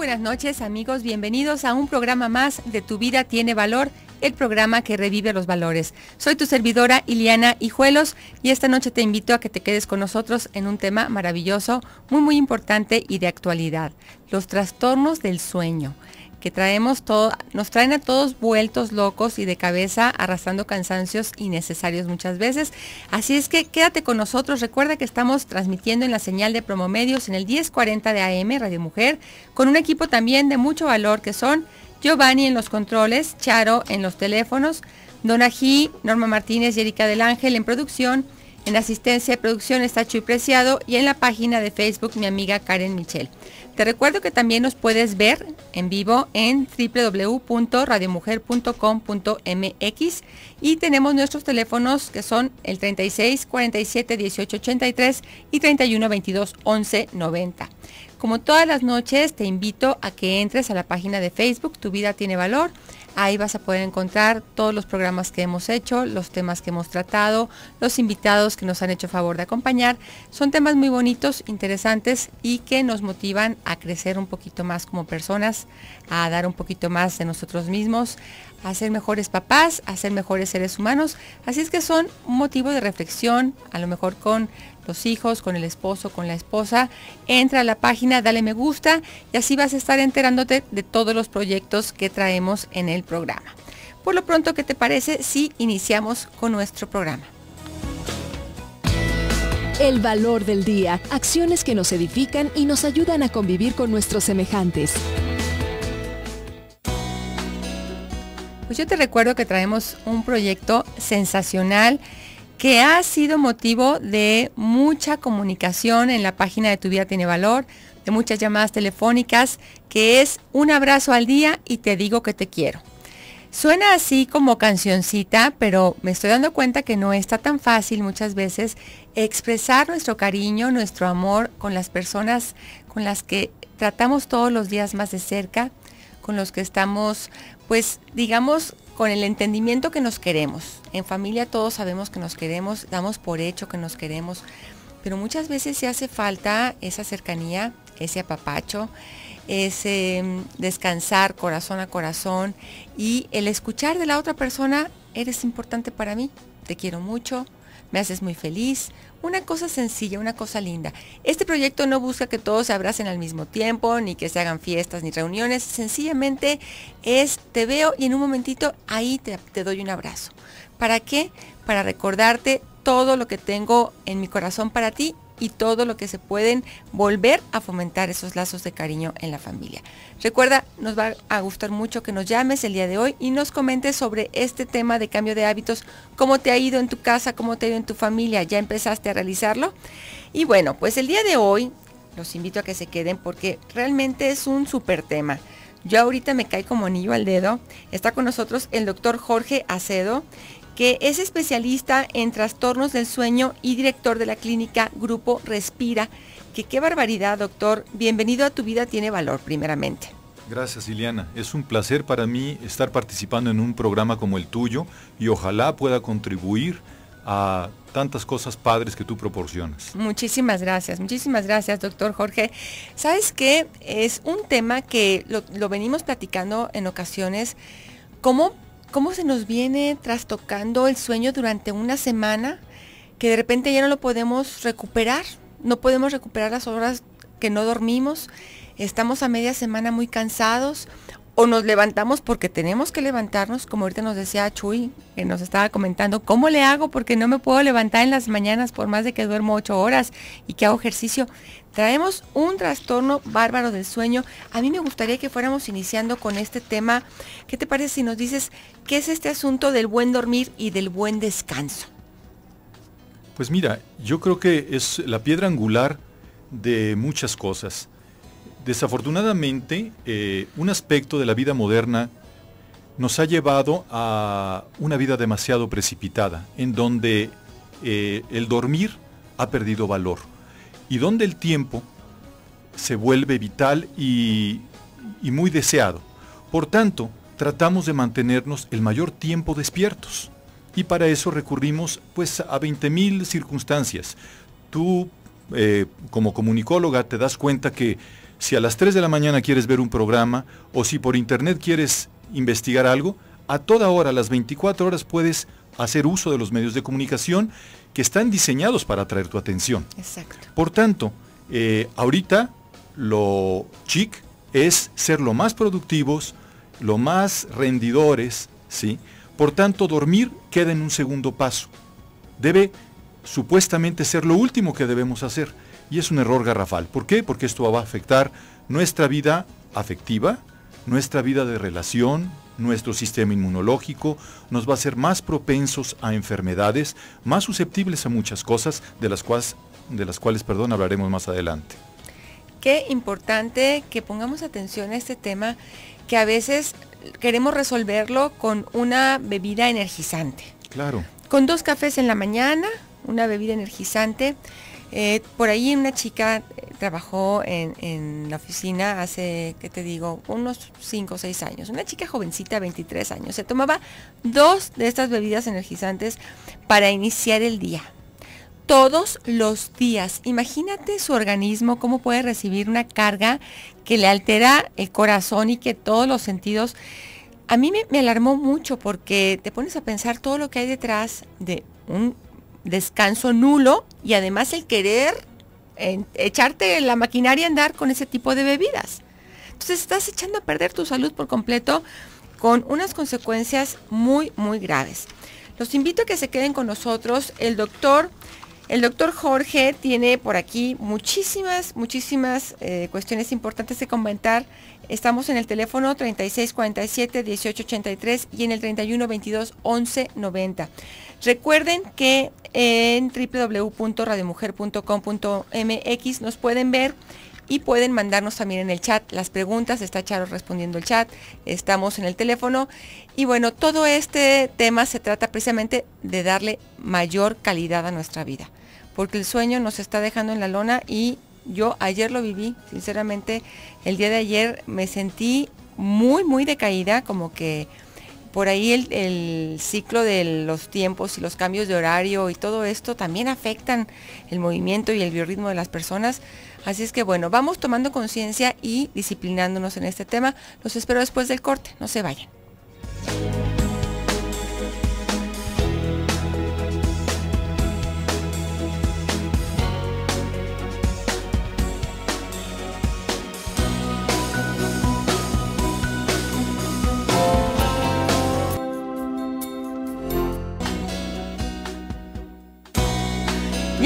buenas noches amigos, bienvenidos a un programa más de Tu vida tiene valor, el programa que revive los valores. Soy tu servidora Iliana Hijuelos y esta noche te invito a que te quedes con nosotros en un tema maravilloso, muy muy importante y de actualidad, los trastornos del sueño que traemos todo, nos traen a todos vueltos locos y de cabeza arrastrando cansancios innecesarios muchas veces. Así es que quédate con nosotros. Recuerda que estamos transmitiendo en la señal de Promomedios en el 1040 de AM Radio Mujer con un equipo también de mucho valor que son Giovanni en los controles, Charo en los teléfonos, Donají, Norma Martínez y Erika del Ángel en producción. En asistencia de producción está Chuy Preciado y en la página de Facebook mi amiga Karen Michel. Te recuerdo que también nos puedes ver en vivo en www.radiomujer.com.mx y tenemos nuestros teléfonos que son el 36 47 18 83 y 31 22 11 90. Como todas las noches, te invito a que entres a la página de Facebook Tu Vida Tiene Valor Ahí vas a poder encontrar todos los programas que hemos hecho, los temas que hemos tratado, los invitados que nos han hecho favor de acompañar. Son temas muy bonitos, interesantes y que nos motivan a crecer un poquito más como personas, a dar un poquito más de nosotros mismos, a ser mejores papás, a ser mejores seres humanos. Así es que son un motivo de reflexión, a lo mejor con hijos, con el esposo, con la esposa. Entra a la página, dale me gusta y así vas a estar enterándote de todos los proyectos que traemos en el programa. Por lo pronto, ¿qué te parece si iniciamos con nuestro programa? El valor del día, acciones que nos edifican y nos ayudan a convivir con nuestros semejantes. Pues yo te recuerdo que traemos un proyecto sensacional que ha sido motivo de mucha comunicación en la página de Tu Vida Tiene Valor, de muchas llamadas telefónicas, que es un abrazo al día y te digo que te quiero. Suena así como cancioncita, pero me estoy dando cuenta que no está tan fácil muchas veces expresar nuestro cariño, nuestro amor con las personas con las que tratamos todos los días más de cerca, con los que estamos, pues digamos, con el entendimiento que nos queremos. En familia todos sabemos que nos queremos, damos por hecho que nos queremos, pero muchas veces se hace falta esa cercanía, ese apapacho, ese mm, descansar corazón a corazón y el escuchar de la otra persona, eres importante para mí, te quiero mucho, me haces muy feliz. Una cosa sencilla, una cosa linda. Este proyecto no busca que todos se abracen al mismo tiempo, ni que se hagan fiestas, ni reuniones. Sencillamente es, te veo y en un momentito ahí te, doy un abrazo. ¿Para qué? Para recordarte todo lo que tengo en mi corazón para ti y todo lo que se pueden volver a fomentar esos lazos de cariño en la familia. Recuerda, nos va a gustar mucho que nos llames el día de hoy y nos comentes sobre este tema de cambio de hábitos, cómo te ha ido en tu casa, cómo te ha ido en tu familia, ¿ya empezaste a realizarlo? Y bueno, pues el día de hoy los invito a que se queden porque realmente es un súper tema. Yo ahorita me cae como anillo al dedo. Está con nosotros el doctor Jorge Acedo, que es especialista en trastornos del sueño y director de la clínica Grupo Respira. Que qué barbaridad, doctor. Bienvenido a Tu Vida Tiene Valor, primeramente. Gracias, Liliana. Es un placer para mí estar participando en un programa como el tuyo y ojalá pueda contribuir a tantas cosas padres que tú proporcionas. Muchísimas gracias, muchísimas gracias, doctor Jorge. Sabes que es un tema que lo, venimos platicando en ocasiones, cómo cómo se nos viene trastocando el sueño durante una semana que de repente ya no lo podemos recuperar, no podemos recuperar las horas que no dormimos, estamos a media semana muy cansados o nos levantamos porque tenemos que levantarnos, como ahorita nos decía Chuy, que nos estaba comentando, ¿cómo le hago? Porque no me puedo levantar en las mañanas por más de que duermo ocho horas y que hago ejercicio. Traemos un trastorno bárbaro del sueño. A mí me gustaría que fuéramos iniciando con este tema. ¿Qué te parece si nos dices qué es este asunto del buen dormir y del buen descanso? Pues mira, yo creo que es la piedra angular de muchas cosas. Desafortunadamente, eh, un aspecto de la vida moderna nos ha llevado a una vida demasiado precipitada, en donde eh, el dormir ha perdido valor y donde el tiempo se vuelve vital y, muy deseado. Por tanto, tratamos de mantenernos el mayor tiempo despiertos y para eso recurrimos pues a 20.000 circunstancias. Tú eh, como comunicóloga te das cuenta que si a las 3 de la mañana quieres ver un programa o si por internet quieres investigar algo, a toda hora, a las 24 horas puedes hacer uso de los medios de comunicación que están diseñados para atraer tu atención. Exacto. Por tanto, eh, ahorita lo chic es ser lo más productivos, lo más rendidores, ¿sí? Por tanto, dormir queda en un segundo paso. Debe supuestamente ser lo último que debemos hacer. Y es un error garrafal. ¿Por qué? Porque esto va a afectar nuestra vida afectiva, nuestra vida de relación, nuestro sistema inmunológico nos va a ser más propensos a enfermedades, más susceptibles a muchas cosas de las cuales, de las cuales perdón, hablaremos más adelante. Qué importante que pongamos atención a este tema que a veces queremos resolverlo con una bebida energizante. Claro. Con dos cafés en la mañana, una bebida energizante eh, por ahí una chica eh, trabajó en, la oficina hace, ¿qué te digo?, unos 5 o 6 años. Una chica jovencita, 23 años. Se tomaba dos de estas bebidas energizantes para iniciar el día. Todos los días. Imagínate su organismo, cómo puede recibir una carga que le altera el corazón y que todos los sentidos... A mí me alarmó mucho porque te pones a pensar todo lo que hay detrás de un descanso nulo y además el querer echarte la maquinaria a andar con ese tipo de bebidas. Entonces estás echando a perder tu salud por completo con unas consecuencias muy, muy graves. Los invito a que se queden con nosotros. El doctor, el doctor Jorge tiene por aquí muchísimas, muchísimas eh, cuestiones importantes de comentar. Estamos en el teléfono 3647-1883 y en el 3122-1190. Recuerden que en www.radiomujer.com.mx nos pueden ver y pueden mandarnos también en el chat las preguntas, está Charo respondiendo el chat, estamos en el teléfono y bueno, todo este tema se trata precisamente de darle mayor calidad a nuestra vida, porque el sueño nos está dejando en la lona y yo ayer lo viví, sinceramente, el día de ayer me sentí muy, muy decaída, como que por ahí el, ciclo de los tiempos y los cambios de horario y todo esto también afectan el movimiento y el biorritmo de las personas. Así es que bueno, vamos tomando conciencia y disciplinándonos en este tema. Los espero después del corte, no se vayan.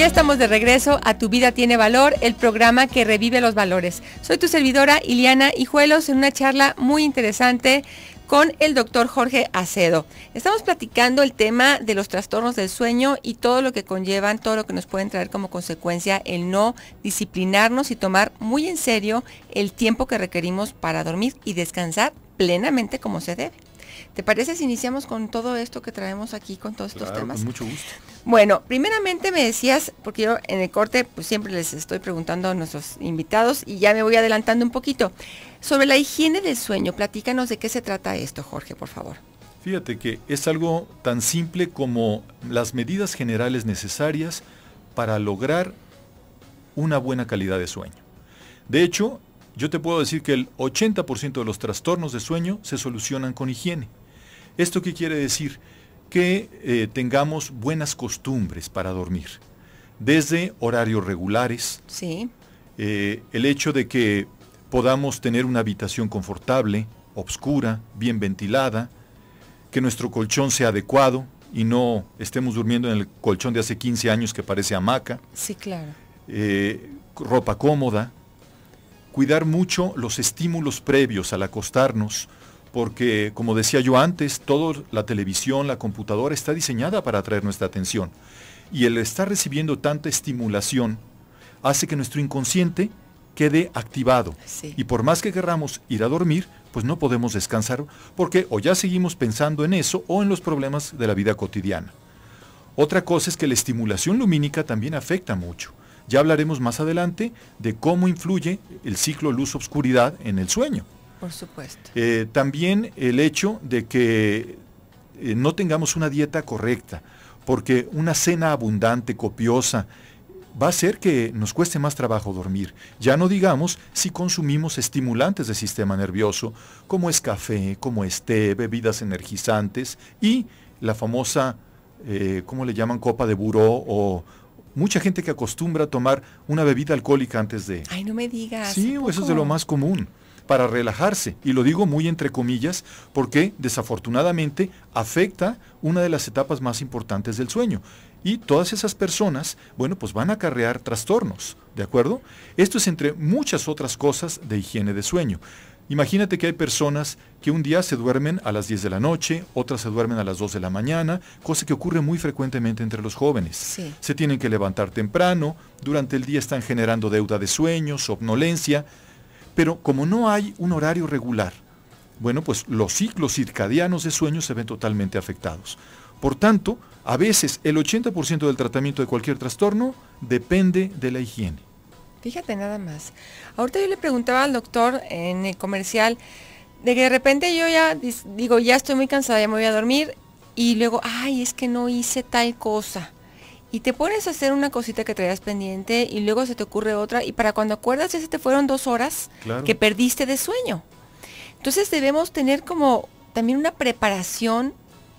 ya estamos de regreso a Tu Vida Tiene Valor, el programa que revive los valores. Soy tu servidora Iliana Hijuelos en una charla muy interesante con el doctor Jorge Acedo. Estamos platicando el tema de los trastornos del sueño y todo lo que conllevan, todo lo que nos pueden traer como consecuencia el no disciplinarnos y tomar muy en serio el tiempo que requerimos para dormir y descansar plenamente como se debe. ¿Te parece si iniciamos con todo esto que traemos aquí, con todos estos temas? Con mucho gusto. Bueno, primeramente me decías, porque yo en el corte pues, siempre les estoy preguntando a nuestros invitados y ya me voy adelantando un poquito. Sobre la higiene del sueño, platícanos de qué se trata esto, Jorge, por favor. Fíjate que es algo tan simple como las medidas generales necesarias para lograr una buena calidad de sueño. De hecho, yo te puedo decir que el 80% de los trastornos de sueño se solucionan con higiene. ¿Esto qué quiere decir? Que eh, tengamos buenas costumbres para dormir, desde horarios regulares, eh, el hecho de que podamos tener una habitación confortable, obscura, bien ventilada, que nuestro colchón sea adecuado y no estemos durmiendo en el colchón de hace 15 años que parece hamaca. Sí, claro. Eh, ropa cómoda, cuidar mucho los estímulos previos al acostarnos, porque, como decía yo antes, toda la televisión, la computadora está diseñada para atraer nuestra atención. Y el estar recibiendo tanta estimulación hace que nuestro inconsciente quede activado. Y por más que querramos ir a dormir, pues no podemos descansar porque o ya seguimos pensando en eso o en los problemas de la vida cotidiana. Otra cosa es que la estimulación lumínica también afecta mucho. Ya hablaremos más adelante de cómo influye el ciclo luz-obscuridad en el sueño. Por supuesto. Eh, también el hecho de que eh, no tengamos una dieta correcta, porque una cena abundante, copiosa, va a hacer que nos cueste más trabajo dormir. Ya no digamos si consumimos estimulantes del sistema nervioso, como es café, como es té, bebidas energizantes y la famosa, eh, ¿cómo le llaman? Copa de buró o mucha gente que acostumbra a tomar una bebida alcohólica antes de... Ay, no me digas. Sí, eso es de lo más común para relajarse. Y lo digo muy entre comillas porque desafortunadamente afecta una de las etapas más importantes del sueño. Y todas esas personas, bueno, pues van a acarrear trastornos, ¿de acuerdo? Esto es entre muchas otras cosas de higiene de sueño. Imagínate que hay personas que un día se duermen a las 10 de la noche, otras se duermen a las 2 de la mañana, cosa que ocurre muy frecuentemente entre los jóvenes. Se tienen que levantar temprano, durante el día están generando deuda de sueño, somnolencia, pero como no hay un horario regular, bueno, pues los ciclos circadianos de sueño se ven totalmente afectados. Por tanto, a veces el 80% del tratamiento de cualquier trastorno depende de la higiene. Fíjate nada más. Ahorita yo le preguntaba al doctor en el comercial de que de repente yo ya digo, ya estoy muy cansada, ya me voy a dormir y luego, ay, es que no hice tal cosa y te pones a hacer una cosita que traías pendiente y luego se te ocurre otra y para cuando acuerdas ya se te fueron dos horas que perdiste de sueño. Entonces debemos tener como también una preparación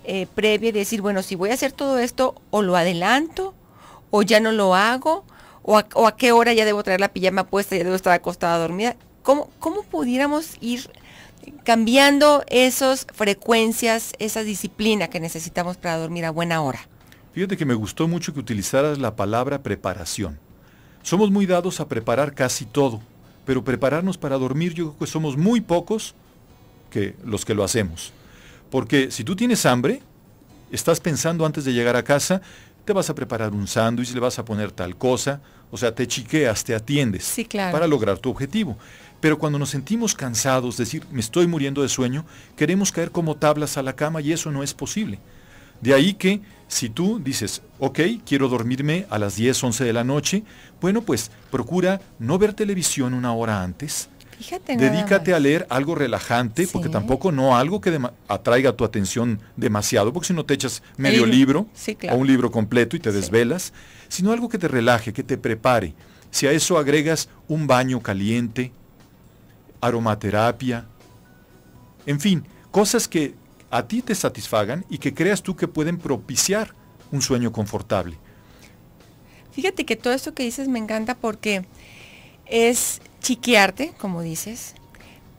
eh, previa de decir, bueno, si voy a hacer todo esto o lo adelanto o ya no lo hago o a, qué hora ya debo traer la pijama puesta, ya debo estar acostada dormida. ¿Cómo, cómo pudiéramos ir cambiando esas frecuencias, esa disciplina que necesitamos para dormir a buena hora? Fíjate que me gustó mucho que utilizaras la palabra preparación. Somos muy dados a preparar casi todo, pero prepararnos para dormir yo creo que somos muy pocos que los que lo hacemos. Porque si tú tienes hambre, estás pensando antes de llegar a casa, te vas a preparar un sándwich, le vas a poner tal cosa, o sea, te chiqueas, te atiendes para lograr tu objetivo. Pero cuando nos sentimos cansados, decir, me estoy muriendo de sueño, queremos caer como tablas a la cama y eso no es posible. De ahí que si tú dices, ok, quiero dormirme a las 10, 11 de la noche, bueno, pues procura no ver televisión una hora antes. Fíjate Dedícate a leer algo relajante, porque tampoco no algo que atraiga tu atención demasiado, porque si no te echas medio libro o un libro completo y te desvelas, sino algo que te relaje, que te prepare. Si a eso agregas un baño caliente, aromaterapia, en fin, cosas que a ti te satisfagan y que creas tú que pueden propiciar un sueño confortable. Fíjate que todo esto que dices me encanta porque es chiquearte, como dices,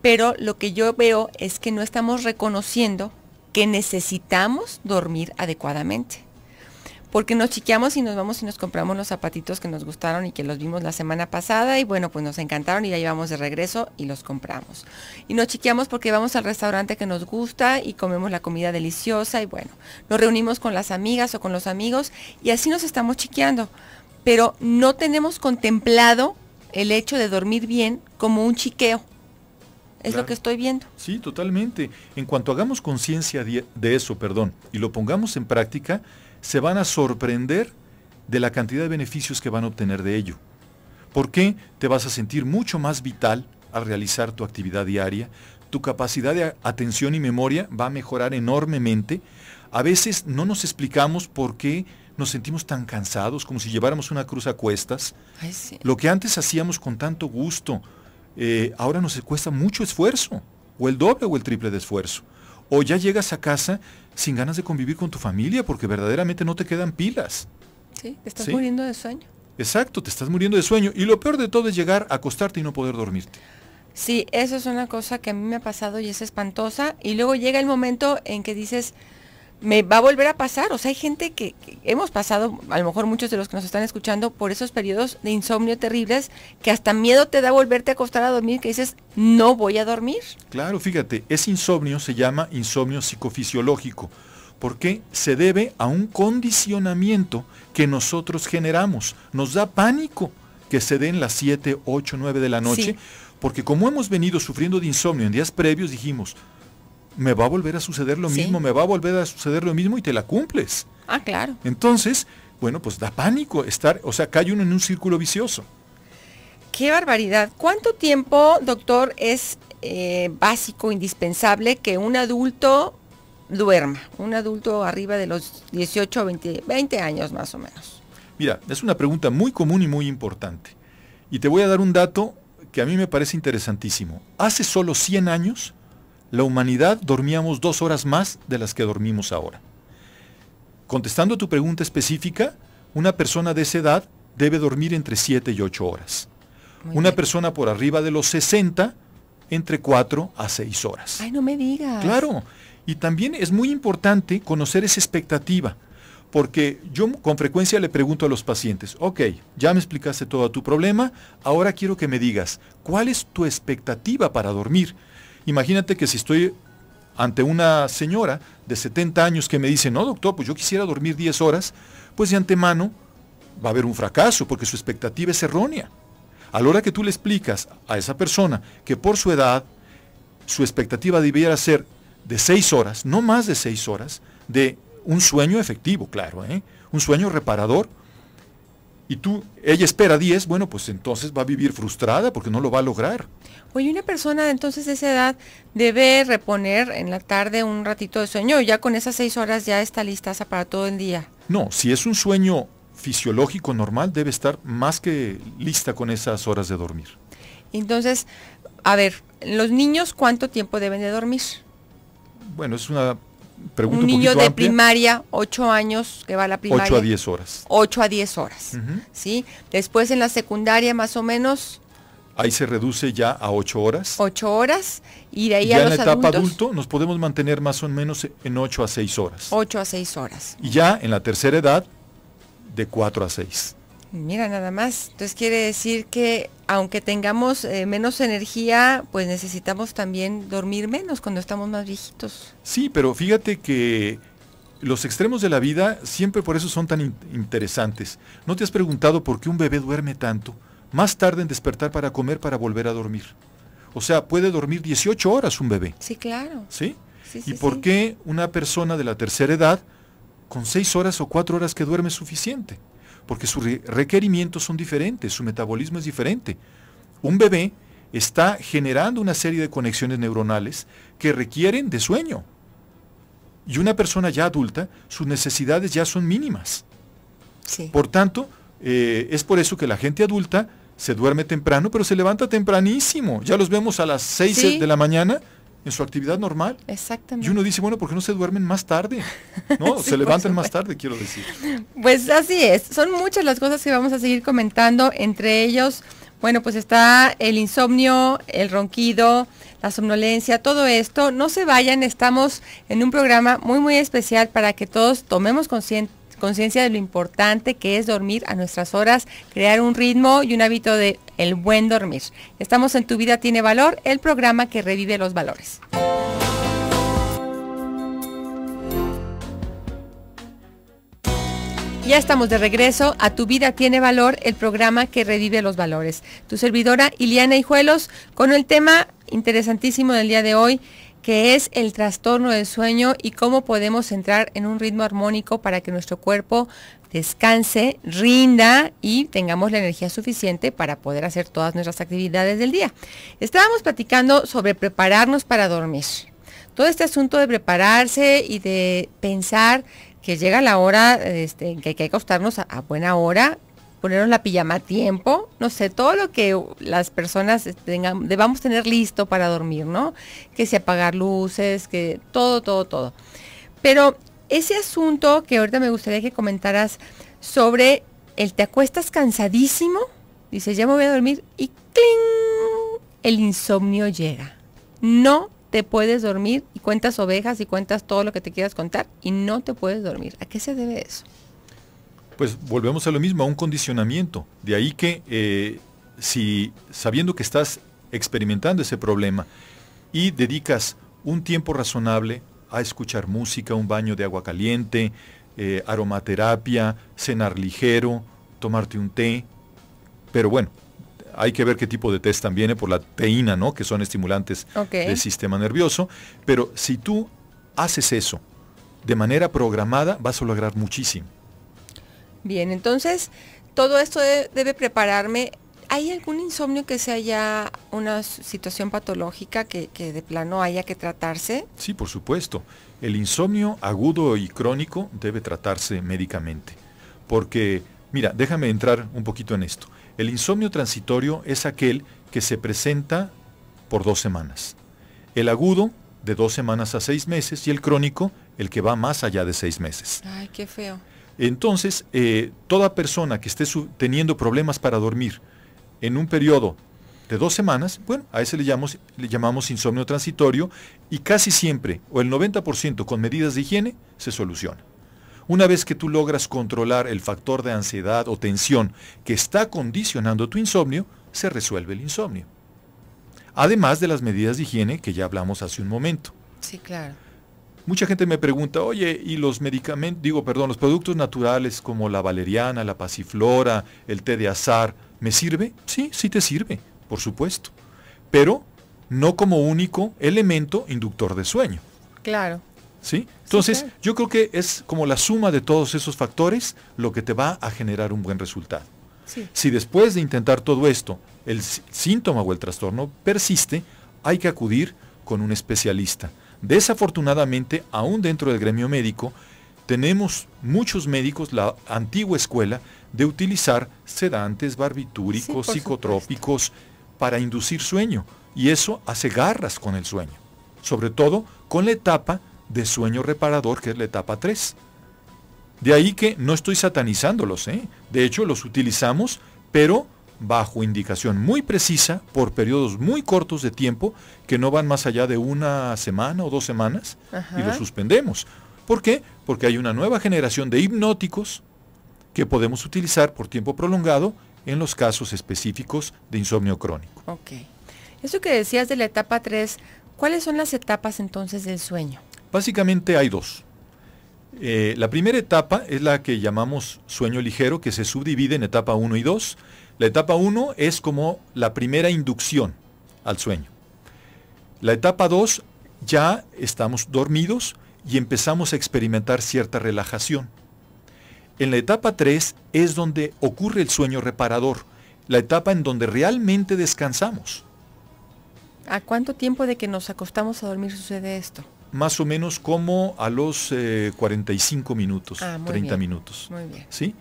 pero lo que yo veo es que no estamos reconociendo que necesitamos dormir adecuadamente porque nos chiqueamos y nos vamos y nos compramos los zapatitos que nos gustaron y que los vimos la semana pasada y bueno, pues nos encantaron y ya llevamos de regreso y los compramos. Y nos chiqueamos porque vamos al restaurante que nos gusta y comemos la comida deliciosa y bueno, nos reunimos con las amigas o con los amigos y así nos estamos chiqueando, pero no tenemos contemplado el hecho de dormir bien como un chiqueo. Es lo que estoy viendo. Sí, totalmente. En cuanto hagamos conciencia de eso, perdón, y lo pongamos en práctica, se van a sorprender de la cantidad de beneficios que van a obtener de ello. Porque te vas a sentir mucho más vital al realizar tu actividad diaria? Tu capacidad de atención y memoria va a mejorar enormemente. A veces no nos explicamos por qué nos sentimos tan cansados, como si lleváramos una cruz a cuestas. Lo que antes hacíamos con tanto gusto, eh, ahora nos cuesta mucho esfuerzo, o el doble o el triple de esfuerzo o ya llegas a casa sin ganas de convivir con tu familia porque verdaderamente no te quedan pilas. Sí, te estás muriendo de sueño. Exacto, te estás muriendo de sueño. Y lo peor de todo es llegar a acostarte y no poder dormirte. Sí, eso es una cosa que a mí me ha pasado y es espantosa. Y luego llega el momento en que dices, me va a volver a pasar. O sea, hay gente que, hemos pasado, a lo mejor muchos de los que nos están escuchando, por esos periodos de insomnio terribles que hasta miedo te da volverte a acostar a dormir, que dices, no voy a dormir. Claro, fíjate, ese insomnio se llama insomnio psicofisiológico, porque se debe a un condicionamiento que nosotros generamos. Nos da pánico que se den las 7, 8, 9 de la noche, porque como hemos venido sufriendo de insomnio en días previos, dijimos, me va a volver a suceder lo mismo, me va a volver a suceder lo mismo y te la cumples. Ah, claro. Entonces, bueno, pues da pánico estar, o sea, cae uno en un círculo vicioso. Qué barbaridad. ¿Cuánto tiempo, doctor, es eh, básico, indispensable que un adulto duerma? Un adulto arriba de los 18 o 20 años más o menos. Mira, es una pregunta muy común y muy importante. Y te voy a dar un dato que a mí me parece interesantísimo. Hace solo 100 años, la humanidad dormíamos dos horas más de las que dormimos ahora. Contestando a tu pregunta específica, una persona de esa edad debe dormir entre 7 y 8 horas. una persona por arriba de los 60, entre 4 a 6 horas. Ay, no me digas. Claro. Y también es muy importante conocer esa expectativa, porque yo con frecuencia le pregunto a los pacientes, ok, ya me explicaste todo tu problema, ahora quiero que me digas, ¿cuál es tu expectativa para dormir? Imagínate que si estoy ante una señora de 70 años que me dice, no doctor, pues yo quisiera dormir 10 horas, pues de antemano va a haber un fracaso porque su expectativa es errónea. A la hora que tú le explicas a esa persona que por su edad su expectativa debiera ser de 6 horas, no más de 6 horas, de un sueño efectivo, claro, ¿eh? un sueño reparador, y tú, ella espera 10, bueno, pues entonces va a vivir frustrada porque no lo va a lograr. Oye, una persona entonces de esa edad debe reponer en la tarde un ratito de sueño, ya con esas 6 horas ya está lista para todo el día. No, si es un sueño fisiológico normal, debe estar más que lista con esas horas de dormir. Entonces, a ver, los niños, ¿cuánto tiempo deben de dormir? Bueno, es una un niño de primaria, 8 años que va a la primaria. 8 a 10 horas. 8 a 10 horas, Después en la secundaria más o menos... Ahí se reduce ya a 8 horas. 8 horas y de ahí ya a en la etapa adulto nos podemos mantener más o menos en 8 a 6 horas. 8 a 6 horas. Y ya en la tercera edad de 4 a 6. Mira, nada más. Entonces quiere decir que aunque tengamos eh, menos energía, pues necesitamos también dormir menos cuando estamos más viejitos. Sí, pero fíjate que los extremos de la vida siempre por eso son tan interesantes. ¿No te has preguntado por qué un bebé duerme tanto? Más tarde en despertar para comer para volver a dormir. O sea, puede dormir 18 horas un bebé. Sí, claro. ¿Sí? y por qué una persona de la tercera edad con 6 horas o 4 horas que duerme es suficiente? porque sus requerimientos son diferentes, su metabolismo es diferente. Un bebé está generando una serie de conexiones neuronales que requieren de sueño. Y una persona ya adulta, sus necesidades ya son mínimas. Por tanto, eh, es por eso que la gente adulta se duerme temprano, pero se levanta tempranísimo. Ya los vemos a las 6 de la mañana en su actividad normal. Exactamente. Y uno dice, bueno, ¿por qué no se duermen más tarde? ¿No? se levantan más tarde, quiero decir. Pues así es. Son muchas las cosas que vamos a seguir comentando, entre ellos, bueno, pues está el insomnio, el ronquido, la somnolencia, todo esto. No se vayan, estamos en un programa muy, muy especial para que todos tomemos conciencia conciencia de lo importante que es dormir a nuestras horas, crear un ritmo y un hábito de el buen dormir. Estamos en Tu vida tiene valor, el programa que revive los valores. Ya estamos de regreso a Tu Vida Tiene Valor, el programa que revive los valores. Tu servidora Iliana Hijuelos con el tema interesantísimo del día de hoy, qué es el trastorno del sueño y cómo podemos entrar en un ritmo armónico para que nuestro cuerpo descanse, rinda y tengamos la energía suficiente para poder hacer todas nuestras actividades del día. Estábamos platicando sobre prepararnos para dormir. Todo este asunto de prepararse y de pensar que llega la hora, este, que hay que acostarnos a buena hora, ponernos la pijama a tiempo, no sé, todo lo que las personas tengan, debamos tener listo para dormir, ¿no? Que si apagar luces, que todo, todo, todo. Pero ese asunto que ahorita me gustaría que comentaras sobre el te acuestas cansadísimo, dices ya me voy a dormir y ¡cling! El insomnio llega. No te puedes dormir y cuentas ovejas y cuentas todo lo que te quieras contar y no te puedes dormir. ¿A qué se debe eso? pues volvemos a lo mismo, a un condicionamiento. De ahí que eh, si sabiendo que estás experimentando ese problema y dedicas un tiempo razonable a escuchar música, un baño de agua caliente, eh, aromaterapia, cenar ligero, tomarte un té, pero bueno, hay que ver qué tipo de test también eh, por la teína, ¿no? Que son estimulantes del sistema nervioso. Pero si tú haces eso de manera programada, vas a lograr muchísimo. Bien, entonces todo esto debe prepararme. ¿Hay algún insomnio que sea ya una situación patológica que, que de plano haya que tratarse? Sí, por supuesto. El insomnio agudo y crónico debe tratarse médicamente. Porque, mira, déjame entrar un poquito en esto. El insomnio transitorio es aquel que se presenta por dos semanas. El agudo, de dos semanas a seis meses, y el crónico, el que va más allá de seis meses. Ay, qué feo. Entonces, eh, toda persona que esté teniendo problemas para dormir en un periodo de dos semanas, bueno, a ese le le llamamos insomnio transitorio y casi siempre, o el 90% con medidas de higiene, se soluciona. Una vez que tú logras controlar el factor de ansiedad o tensión que está condicionando tu insomnio, se resuelve el insomnio. Además de las medidas de higiene que ya hablamos hace un momento. Sí, claro. Mucha gente me pregunta, oye, ¿y los medicamentos, digo, perdón, los productos naturales como la valeriana, la pasiflora, el té de azar, ¿me sirve? Sí, sí te sirve, por supuesto. Pero no como único elemento inductor de sueño. Claro. ¿Sí? Entonces, yo creo que es como la suma de todos esos factores lo que te va a generar un buen resultado. Si después de intentar todo esto, el síntoma o el trastorno persiste, hay que acudir con un especialista. Desafortunadamente, aún dentro del gremio médico, tenemos muchos médicos, la antigua escuela, de utilizar sedantes, barbitúricos, psicotrópicos para inducir sueño. Y eso hace garras con el sueño. Sobre todo con la etapa de sueño reparador, que es la etapa 3. De ahí que no estoy satanizándolos. ¿eh? De hecho, los utilizamos, pero bajo indicación muy precisa por periodos muy cortos de tiempo que no van más allá de una semana o dos semanas y lo suspendemos. ¿Por qué? Porque hay una nueva generación de hipnóticos que podemos utilizar por tiempo prolongado en los casos específicos de insomnio crónico. Ok. Eso que decías de la etapa 3, ¿cuáles son las etapas entonces del sueño? Básicamente hay dos. Eh, la primera etapa es la que llamamos sueño ligero, que se subdivide en etapa 1 y 2. La etapa 1 es como la primera inducción al sueño. La etapa 2 ya estamos dormidos y empezamos a experimentar cierta relajación. En la etapa 3 es donde ocurre el sueño reparador, la etapa en donde realmente descansamos. ¿A cuánto tiempo de que nos acostamos a dormir sucede esto? Más o menos como a los 45 eh, minutos, 30 ah, minutos. Muy bien. ¿sí?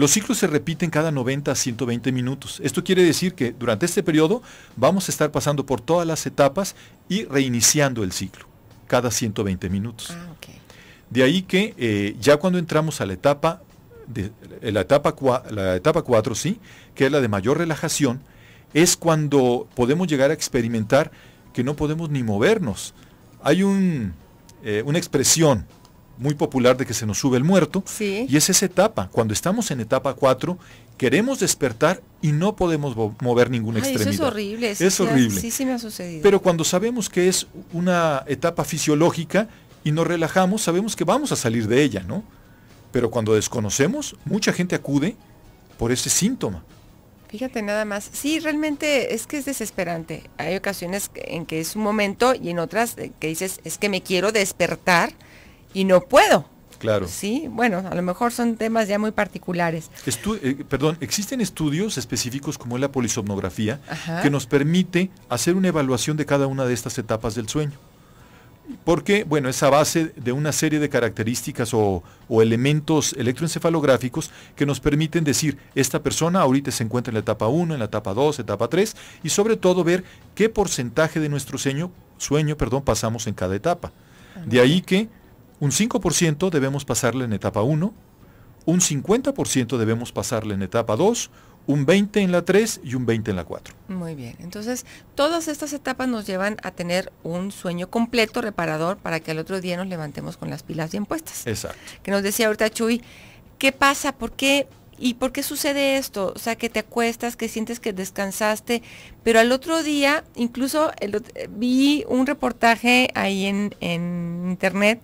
Los ciclos se repiten cada 90 a 120 minutos. Esto quiere decir que durante este periodo vamos a estar pasando por todas las etapas y reiniciando el ciclo cada 120 minutos. Ah, de ahí que eh, ya cuando entramos a la etapa eh, la etapa 4, sí, que es la de mayor relajación, es cuando podemos llegar a experimentar que no podemos ni movernos. Hay eh, una expresión muy popular de que se nos sube el muerto. Y es esa etapa. Cuando estamos en etapa 4, queremos despertar y no podemos mover ningún extremo. extremidad. Eso es horrible. es horrible. Sí, sí me ha sucedido. Pero cuando sabemos que es una etapa fisiológica y nos relajamos, sabemos que vamos a salir de ella, ¿no? Pero cuando desconocemos, mucha gente acude por ese síntoma. Fíjate nada más. Sí, realmente es que es desesperante. Hay ocasiones en que es un momento y en otras eh, que dices, es que me quiero despertar y no puedo. Claro. Sí, bueno, a lo mejor son temas ya muy particulares. Eh, perdón, existen estudios específicos como la polisomnografía que nos permite hacer una evaluación de cada una de estas etapas del sueño. Porque, bueno, es a base de una serie de características o, elementos electroencefalográficos que nos permiten decir, esta persona ahorita se encuentra en la etapa 1, en la etapa 2, etapa 3, y sobre todo ver qué porcentaje de nuestro sueño, sueño perdón, pasamos en cada etapa. De ahí que un 5% debemos pasarle en etapa 1, un 50% debemos pasarle en etapa 2, un 20 en la 3 y un 20 en la 4. Muy bien, entonces todas estas etapas nos llevan a tener un sueño completo, reparador, para que al otro día nos levantemos con las pilas bien puestas. Exacto. Que nos decía ahorita Chuy, ¿qué pasa? ¿Por qué? ¿Y por qué sucede esto? O sea, que te acuestas, que sientes que descansaste, pero al otro día, incluso vi un reportaje ahí en internet,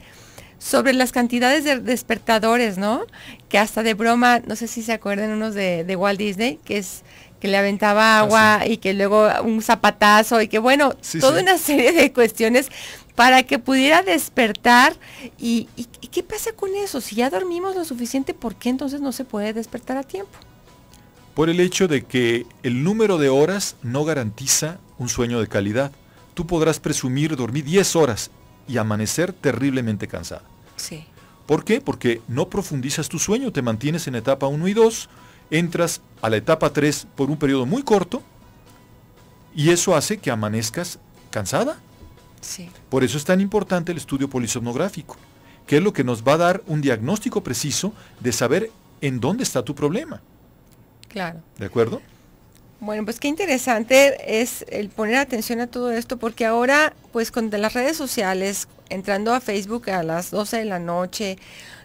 sobre las cantidades de despertadores, ¿no? Que hasta de broma, no sé si se acuerdan unos de, Walt Disney, que es que le aventaba ah, agua y que luego un zapatazo y que bueno, toda una serie de cuestiones para que pudiera despertar. Y, y, qué pasa con eso? Si ya dormimos lo suficiente, ¿por qué entonces no se puede despertar a tiempo? Por el hecho de que el número de horas no garantiza un sueño de calidad. Tú podrás presumir dormir 10 horas y amanecer terriblemente cansada. Sí. ¿Por qué? Porque no profundizas tu sueño, te mantienes en etapa 1 y 2, entras a la etapa 3 por un periodo muy corto y eso hace que amanezcas cansada. Sí. Por eso es tan importante el estudio polisomnográfico, que es lo que nos va a dar un diagnóstico preciso de saber en dónde está tu problema. Claro. ¿De acuerdo? Bueno, pues qué interesante es el poner atención a todo esto, porque ahora, pues con las redes sociales, entrando a Facebook a las 12 de la noche,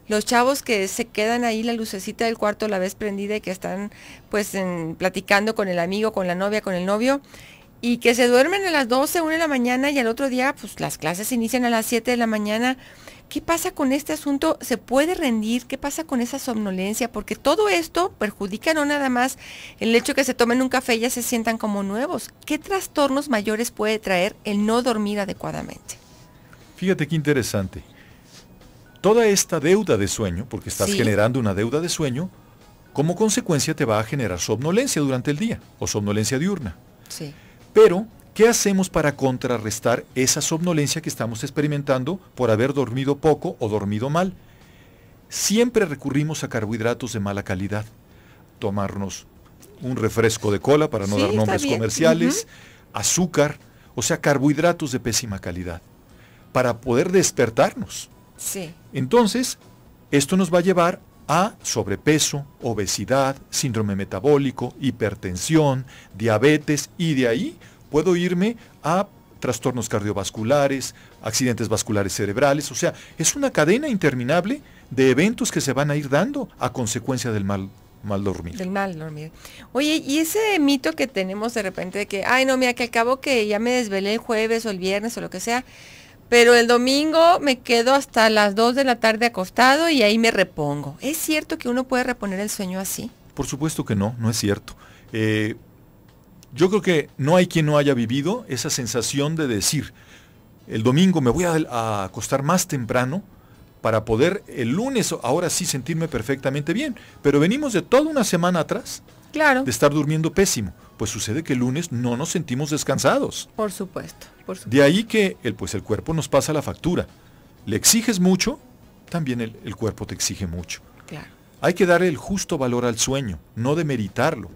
los chavos que se quedan ahí la lucecita del cuarto la vez prendida y que están pues platicando con el amigo, con la novia, con el novio, y que se duermen a las 12, 1 de la mañana y al otro día pues las clases inician a las 7 de la mañana. ¿qué pasa con este asunto? ¿Se puede rendir? ¿Qué pasa con esa somnolencia? Porque todo esto perjudica no nada más el hecho que se tomen un café y ya se sientan como nuevos. ¿Qué trastornos mayores puede traer el no dormir adecuadamente? Fíjate qué interesante. Toda esta deuda de sueño, porque estás generando una deuda de sueño, como consecuencia te va a generar somnolencia durante el día o somnolencia diurna. Sí. Pero ¿Qué hacemos para contrarrestar esa somnolencia que estamos experimentando por haber dormido poco o dormido mal? Siempre recurrimos a carbohidratos de mala calidad. Tomarnos un refresco de cola para no dar nombres comerciales, azúcar, o sea, carbohidratos de pésima calidad, para poder despertarnos. Sí. Entonces, esto nos va a llevar a sobrepeso, obesidad, síndrome metabólico, hipertensión, diabetes y de ahí puedo irme a trastornos cardiovasculares, accidentes vasculares cerebrales, o sea, es una cadena interminable de eventos que se van a ir dando a consecuencia del mal mal dormir. Del mal dormir. Oye, y ese mito que tenemos de repente de que, ay, no, mira, que acabo que ya me desvelé el jueves o el viernes o lo que sea, pero el domingo me quedo hasta las 2 de la tarde acostado y ahí me repongo. ¿Es cierto que uno puede reponer el sueño así? Por supuesto que no, no es cierto. Eh, yo creo que no hay quien no haya vivido esa sensación de decir, el domingo me voy a, acostar más temprano para poder el lunes ahora sí sentirme perfectamente bien. Pero venimos de toda una semana atrás de estar durmiendo pésimo. Pues sucede que el lunes no nos sentimos descansados. Por supuesto, De ahí que el, pues el cuerpo nos pasa la factura. Le exiges mucho, también el, cuerpo te exige mucho. Hay que darle el justo valor al sueño, no demeritarlo.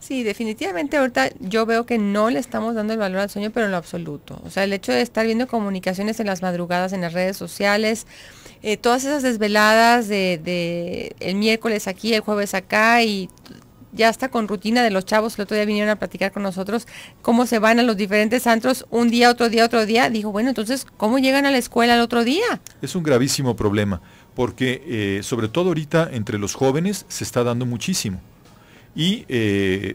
Sí, definitivamente ahorita yo veo que no le estamos dando el valor al sueño, pero en lo absoluto. O sea, el hecho de estar viendo comunicaciones en las madrugadas, en las redes sociales, eh, todas esas desveladas de, el miércoles aquí, el jueves acá y ya está con rutina de los chavos, el otro día vinieron a platicar con nosotros cómo se van a los diferentes antros un día, otro día, otro día. Dijo, bueno, entonces, ¿cómo llegan a la escuela el otro día? Es un gravísimo problema, porque eh, sobre todo ahorita entre los jóvenes se está dando muchísimo y eh,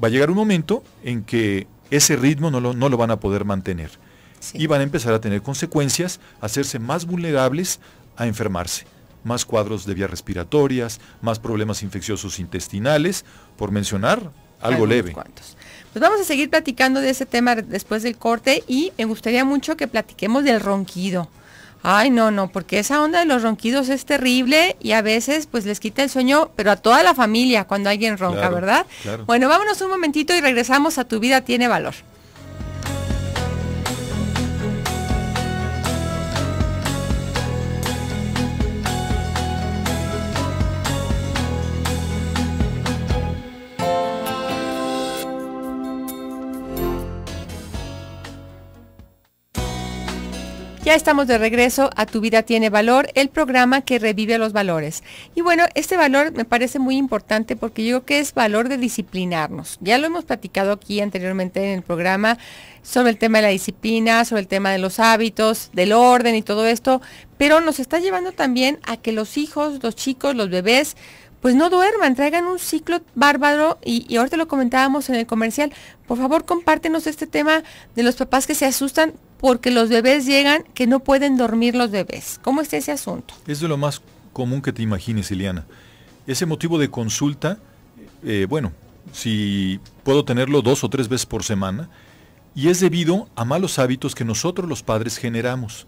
va a llegar un momento en que ese ritmo no lo, van a poder mantener. Y van a empezar a tener consecuencias, hacerse más vulnerables a enfermarse. Más cuadros de vías respiratorias, más problemas infecciosos intestinales, por mencionar algo leve. Pues vamos a seguir platicando de ese tema después del corte y me gustaría mucho que platiquemos del ronquido. Ay, no, no, porque esa onda de los ronquidos es terrible y a veces pues les quita el sueño, pero a toda la familia cuando alguien ronca, ¿verdad? Bueno, vámonos un momentito y regresamos a Tu vida tiene valor. Ya estamos de regreso a Tu vida tiene valor, el programa que revive los valores. Y bueno, este valor me parece muy importante porque yo creo que es valor de disciplinarnos. Ya lo hemos platicado aquí anteriormente en el programa sobre el tema de la disciplina, sobre el tema de los hábitos, del orden y todo esto, pero nos está llevando también a que los hijos, los chicos, los bebés pues no duerman, traigan un ciclo bárbaro y, y, ahorita lo comentábamos en el comercial. Por favor, compártenos este tema de los papás que se asustan porque los bebés llegan que no pueden dormir los bebés. ¿Cómo está ese asunto? Es de lo más común que te imagines, Ileana. Ese motivo de consulta, eh, bueno, si puedo tenerlo dos o tres veces por semana, y es debido a malos hábitos que nosotros los padres generamos.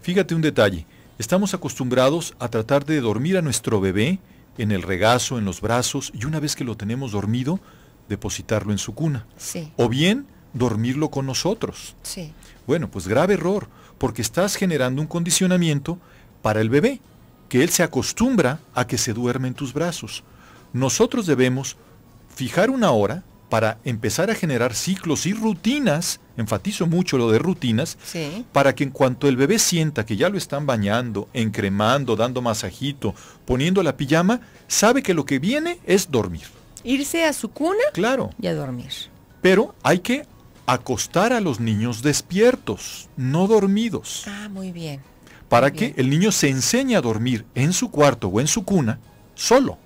Fíjate un detalle, estamos acostumbrados a tratar de dormir a nuestro bebé, en el regazo, en los brazos, y una vez que lo tenemos dormido, depositarlo en su cuna. O bien dormirlo con nosotros. Bueno, pues grave error, porque estás generando un condicionamiento para el bebé, que él se acostumbra a que se duerme en tus brazos. Nosotros debemos fijar una hora, para empezar a generar ciclos y rutinas, enfatizo mucho lo de rutinas, para que en cuanto el bebé sienta que ya lo están bañando, encremando, dando masajito, poniendo la pijama, sabe que lo que viene es dormir. Irse a su cuna claro. y a dormir. Pero hay que acostar a los niños despiertos, no dormidos. Ah, muy bien. Para que el niño se enseñe a dormir en su cuarto o en su cuna solo.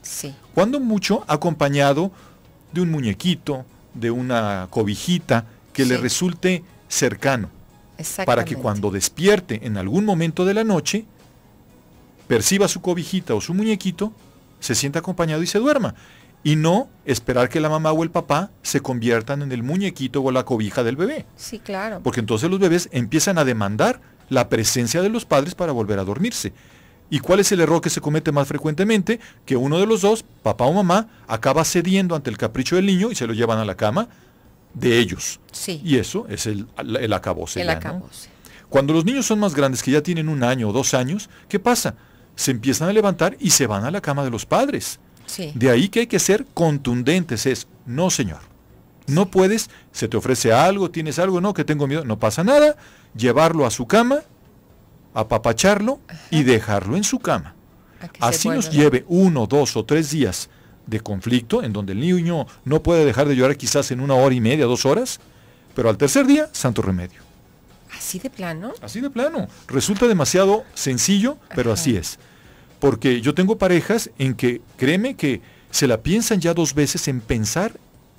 Sí. Cuando mucho acompañado de un muñequito, de una cobijita, que le resulte cercano. Para que cuando despierte en algún momento de la noche, perciba su cobijita o su muñequito, se sienta acompañado y se duerma. Y no esperar que la mamá o el papá se conviertan en el muñequito o la cobija del bebé. Sí, claro. Porque entonces los bebés empiezan a demandar la presencia de los padres para volver a dormirse. ¿Y cuál es el error que se comete más frecuentemente? Que uno de los dos, papá o mamá, acaba cediendo ante el capricho del niño y se lo llevan a la cama de ellos. Sí. Y eso es el, acabose. Cuando los niños son más grandes, que ya tienen un año o dos años, ¿qué pasa? Se empiezan a levantar y se van a la cama de los padres. De ahí que hay que ser contundentes. Es, no señor, no puedes, se te ofrece algo, tienes algo, no, que tengo miedo, no pasa nada, llevarlo a su cama apapacharlo y dejarlo en su cama. Así nos lleve uno, dos o tres días de conflicto, en donde el niño no puede dejar de llorar quizás en una hora y media, dos horas, pero al tercer día, santo remedio. ¿Así de plano? Así de plano. Resulta demasiado sencillo, pero así es. Porque yo tengo parejas en que, créeme que se la piensan ya dos veces en pensar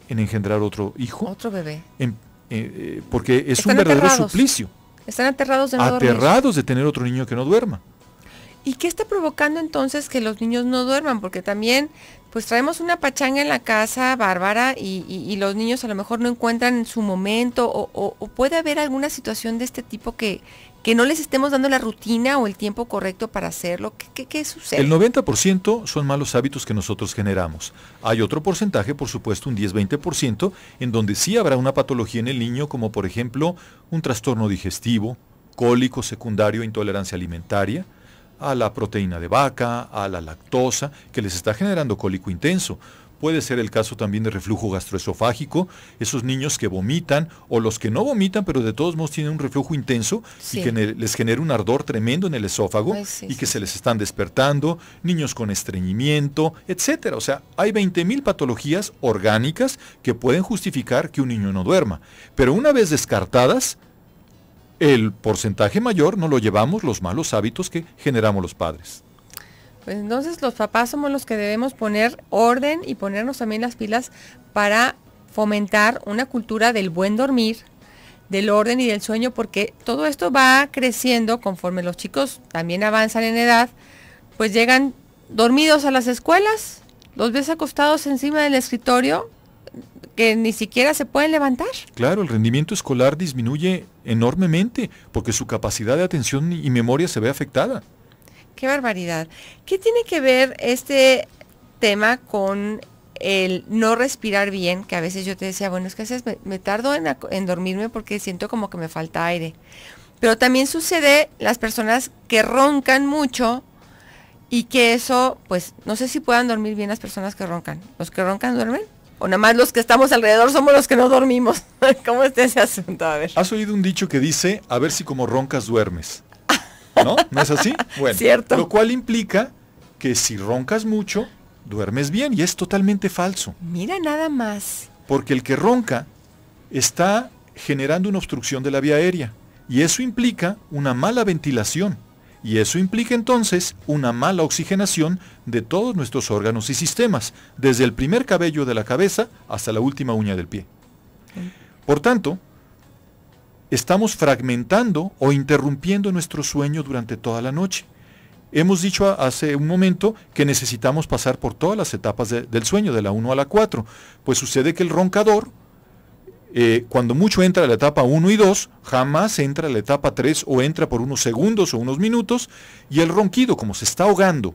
en engendrar otro hijo. Otro bebé. Eh, eh, porque es un verdadero suplicio. Están aterrados de no Aterrados de tener otro niño que no duerma. ¿Y qué está provocando entonces que los niños no duerman? Porque también pues traemos una pachanga en la casa, Bárbara, y, los niños a lo mejor no encuentran su momento o, puede haber alguna situación de este tipo que, que no les estemos dando la rutina o el tiempo correcto para hacerlo. qué sucede? El 90% son malos hábitos que nosotros generamos. Hay otro porcentaje, por supuesto, un 10-20%, en donde sí habrá una patología en el niño, como por ejemplo un trastorno digestivo, cólico secundario, intolerancia alimentaria, a la proteína de vaca, a la lactosa, que les está generando cólico intenso. Puede ser el caso también de reflujo gastroesofágico, esos niños que vomitan o los que no vomitan, pero de todos modos tienen un reflujo intenso y que les genera un ardor tremendo en el esófago pues y que se les están despertando, niños con estreñimiento, etcétera. O sea, hay 20.000 patologías orgánicas que pueden justificar que un niño no duerma, pero una vez descartadas, el porcentaje mayor no lo llevamos los malos hábitos que generamos los padres. Pues entonces los papás somos los que debemos poner orden y ponernos también las pilas para fomentar una cultura del buen dormir, del orden y del sueño, porque todo esto va creciendo conforme los chicos también avanzan en edad, pues llegan dormidos a las escuelas, los ves acostados encima del escritorio que ni siquiera se pueden levantar. Claro, el rendimiento escolar disminuye enormemente porque su capacidad de atención y memoria se ve afectada. Qué barbaridad. ¿Qué tiene que ver este tema con el no respirar bien? Que a veces yo te decía, bueno, es que a veces me, tardo en dormirme porque siento como que me falta aire. Pero también sucede las personas que roncan mucho y que eso, pues, no sé si puedan dormir bien las personas que roncan. ¿Los que roncan duermen? o nada más los que estamos alrededor somos los que no dormimos. ¿Cómo está ese asunto? A ver. ¿Has oído un dicho que dice, a ver si como roncas duermes? ¿No? ¿No es así? Bueno, Cierto. lo cual implica que si roncas mucho, duermes bien y es totalmente falso. Mira nada más. Porque el que ronca está generando una obstrucción de la vía aérea y eso implica una mala ventilación y eso implica entonces una mala oxigenación de todos nuestros órganos y sistemas, desde el primer cabello de la cabeza hasta la última uña del pie. Por tanto, estamos fragmentando o interrumpiendo nuestro sueño durante toda la noche. Hemos dicho hace un momento que necesitamos pasar por todas las etapas del sueño, de la 1 a la 4, pues sucede que el roncador eh, cuando mucho entra a la etapa 1 y 2, jamás entra a la etapa 3 o entra por unos segundos o unos minutos y el ronquido, como se está ahogando,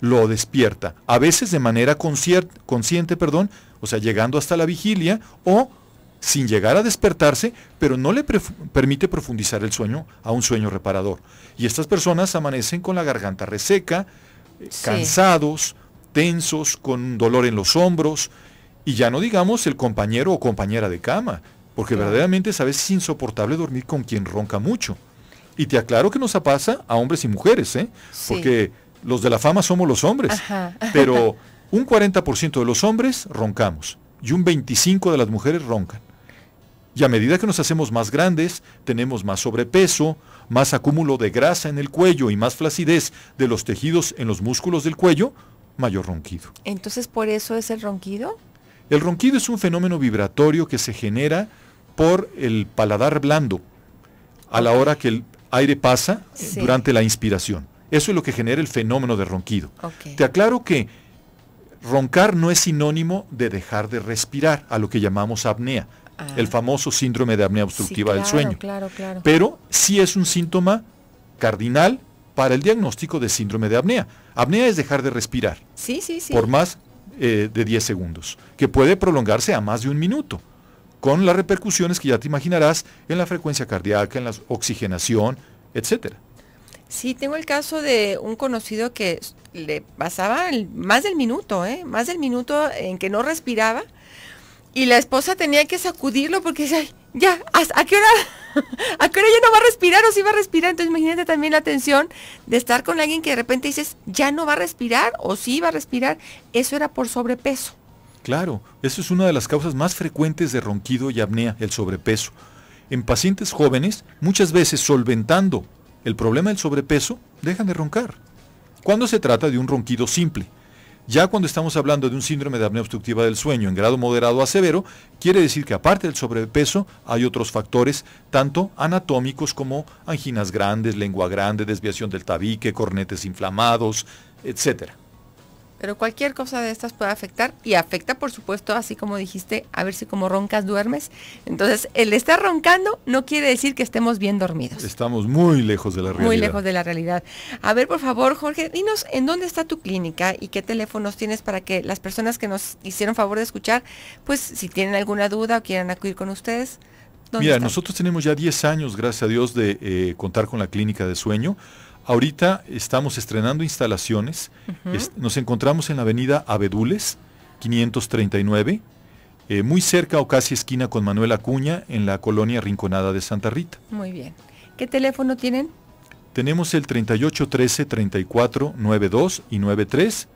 lo despierta, a veces de manera consciente, perdón, o sea, llegando hasta la vigilia o sin llegar a despertarse, pero no le permite profundizar el sueño a un sueño reparador. Y estas personas amanecen con la garganta reseca, eh, cansados, tensos, con dolor en los hombros, y ya no digamos el compañero o compañera de cama, porque verdaderamente sabes es insoportable dormir con quien ronca mucho. Y te aclaro que nos pasa a hombres y mujeres, ¿eh? porque los de la fama somos los hombres, pero un 40% de los hombres roncamos y un 25% de las mujeres roncan. Y a medida que nos hacemos más grandes, tenemos más sobrepeso, más acúmulo de grasa en el cuello y más flacidez de los tejidos en los músculos del cuello, mayor ronquido. Entonces, ¿por eso es el ronquido? El ronquido es un fenómeno vibratorio que se genera por el paladar blando a la hora que el aire pasa eh, durante la inspiración. Eso es lo que genera el fenómeno de ronquido. Te aclaro que roncar no es sinónimo de dejar de respirar, a lo que llamamos apnea, ah. el famoso síndrome de apnea obstructiva del sueño. Pero sí es un síntoma cardinal para el diagnóstico de síndrome de apnea. Apnea es dejar de respirar. Sí, sí, sí. Por más eh, de 10 segundos, que puede prolongarse a más de un minuto, con las repercusiones que ya te imaginarás en la frecuencia cardíaca, en la oxigenación, etcétera. Sí, tengo el caso de un conocido que le pasaba más del minuto, ¿eh? más del minuto en que no respiraba y la esposa tenía que sacudirlo porque ya, ¿a qué hora? ¿A qué ya no va a respirar o sí va a respirar? Entonces imagínate también la tensión de estar con alguien que de repente dices, ya no va a respirar o sí va a respirar. Eso era por sobrepeso. Claro, eso es una de las causas más frecuentes de ronquido y apnea, el sobrepeso. En pacientes jóvenes, muchas veces solventando el problema del sobrepeso, dejan de roncar. Cuando se trata de un ronquido simple, ya cuando estamos hablando de un síndrome de apnea obstructiva del sueño en grado moderado a severo, quiere decir que aparte del sobrepeso hay otros factores, tanto anatómicos como anginas grandes, lengua grande, desviación del tabique, cornetes inflamados, etcétera. Pero cualquier cosa de estas puede afectar y afecta, por supuesto, así como dijiste, a ver si como roncas duermes. Entonces, el estar roncando no quiere decir que estemos bien dormidos. Estamos muy lejos de la realidad. Muy lejos de la realidad. A ver, por favor, Jorge, dinos en dónde está tu clínica y qué teléfonos tienes para que las personas que nos hicieron favor de escuchar, pues si tienen alguna duda o quieran acudir con ustedes. Mira, nosotros tenemos ya 10 años, gracias a Dios, de eh, contar con la clínica de sueño. Ahorita estamos estrenando instalaciones. nos encontramos en la avenida Abedules, 539, eh, muy cerca o casi esquina con Manuel Acuña, en la colonia Rinconada de Santa Rita. Muy bien. ¿Qué teléfono tienen? Tenemos el 3813-3492 y 93,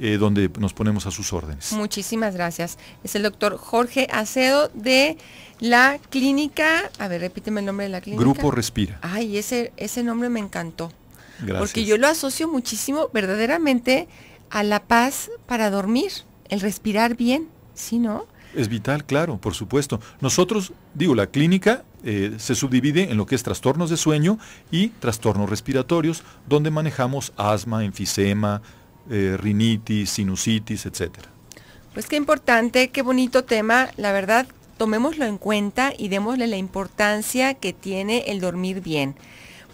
eh, donde nos ponemos a sus órdenes. Muchísimas gracias. Es el doctor Jorge Acedo de la clínica, a ver, repíteme el nombre de la clínica. Grupo Respira. Ay, ese, ese nombre me encantó. Gracias. Porque yo lo asocio muchísimo, verdaderamente, a la paz para dormir, el respirar bien, ¿sí, no? Es vital, claro, por supuesto. Nosotros, digo, la clínica eh, se subdivide en lo que es trastornos de sueño y trastornos respiratorios, donde manejamos asma, enfisema, eh, rinitis, sinusitis, etcétera. Pues qué importante, qué bonito tema. La verdad, tomémoslo en cuenta y démosle la importancia que tiene el dormir bien.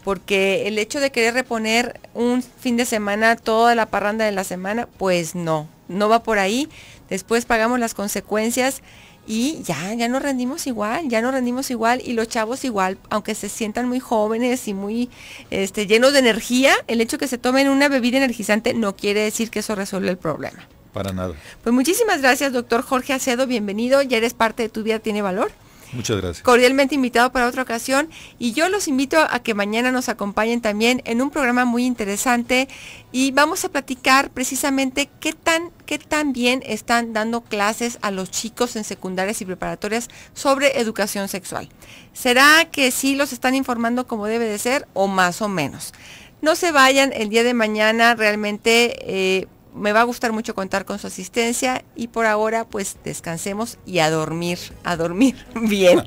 Porque el hecho de querer reponer un fin de semana toda la parranda de la semana, pues no, no va por ahí. Después pagamos las consecuencias y ya, ya nos rendimos igual, ya no rendimos igual y los chavos igual, aunque se sientan muy jóvenes y muy este, llenos de energía, el hecho de que se tomen una bebida energizante no quiere decir que eso resuelve el problema. Para nada. Pues muchísimas gracias, doctor Jorge Acedo. Bienvenido. Ya eres parte de Tu Vida Tiene Valor. Muchas gracias. Cordialmente invitado para otra ocasión y yo los invito a que mañana nos acompañen también en un programa muy interesante y vamos a platicar precisamente qué tan qué tan bien están dando clases a los chicos en secundarias y preparatorias sobre educación sexual. ¿Será que sí los están informando como debe de ser o más o menos? No se vayan el día de mañana realmente eh, me va a gustar mucho contar con su asistencia y por ahora pues descansemos y a dormir, a dormir bien.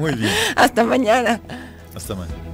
Muy bien. Hasta mañana. Hasta mañana.